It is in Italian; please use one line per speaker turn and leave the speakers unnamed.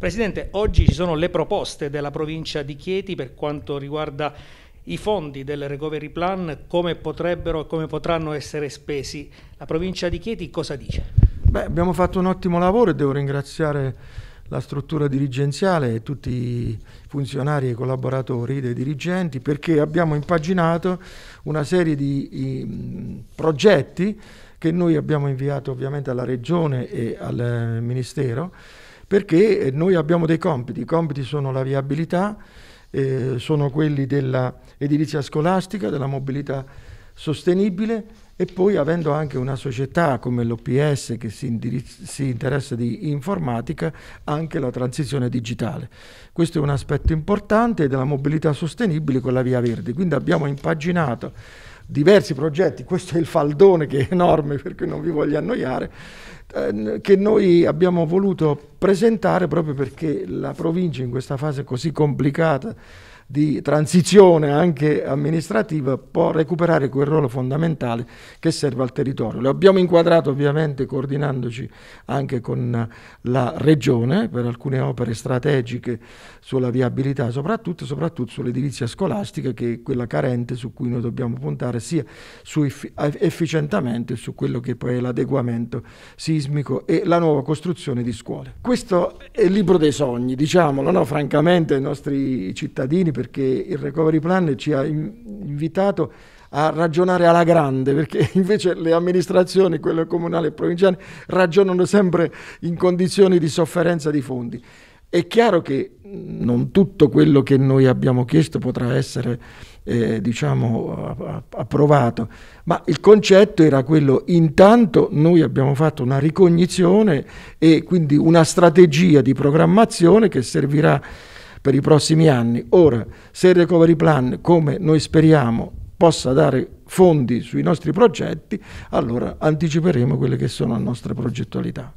Presidente, oggi ci sono le proposte della provincia di Chieti per quanto riguarda i fondi del recovery plan, come potrebbero e come potranno essere spesi. La provincia di Chieti cosa dice?
Beh, abbiamo fatto un ottimo lavoro e devo ringraziare la struttura dirigenziale e tutti i funzionari e i collaboratori dei dirigenti perché abbiamo impaginato una serie di i, progetti che noi abbiamo inviato ovviamente alla Regione e al Ministero perché eh, noi abbiamo dei compiti, i compiti sono la viabilità, eh, sono quelli dell'edilizia scolastica, della mobilità sostenibile e poi avendo anche una società come l'OPS che si, si, interessa di informatica, anche la transizione digitale. Questo è un aspetto importante della mobilità sostenibile con la Via Verde, quindi abbiamo impaginato diversi progetti, questo è il faldone che è enorme per cui non vi voglio annoiare, ehm, che noi abbiamo voluto presentare proprio perché la provincia in questa fase così complicata di transizione anche amministrativa può recuperare quel ruolo fondamentale che serve al territorio. Lo abbiamo inquadrato ovviamente coordinandoci anche con la Regione per alcune opere strategiche sulla viabilità soprattutto, soprattutto sull'edilizia scolastica che è quella carente su cui noi dobbiamo puntare sia su efficientamento su quello che poi è l'adeguamento sismico e la nuova costruzione di scuole. Questo è il libro dei sogni, diciamolo, no? francamente ai nostri cittadini perché il recovery plan ci ha invitato a ragionare alla grande, perché invece le amministrazioni, quelle comunali e provinciali, ragionano sempre in condizioni di sofferenza di fondi. È chiaro che non tutto quello che noi abbiamo chiesto potrà essere eh, diciamo, approvato, ma il concetto era quello, intanto noi abbiamo fatto una ricognizione e quindi una strategia di programmazione che servirà per i prossimi anni. Ora, se il recovery plan, come noi speriamo, possa dare fondi sui nostri progetti, allora anticiperemo quelle che sono le nostre progettualità.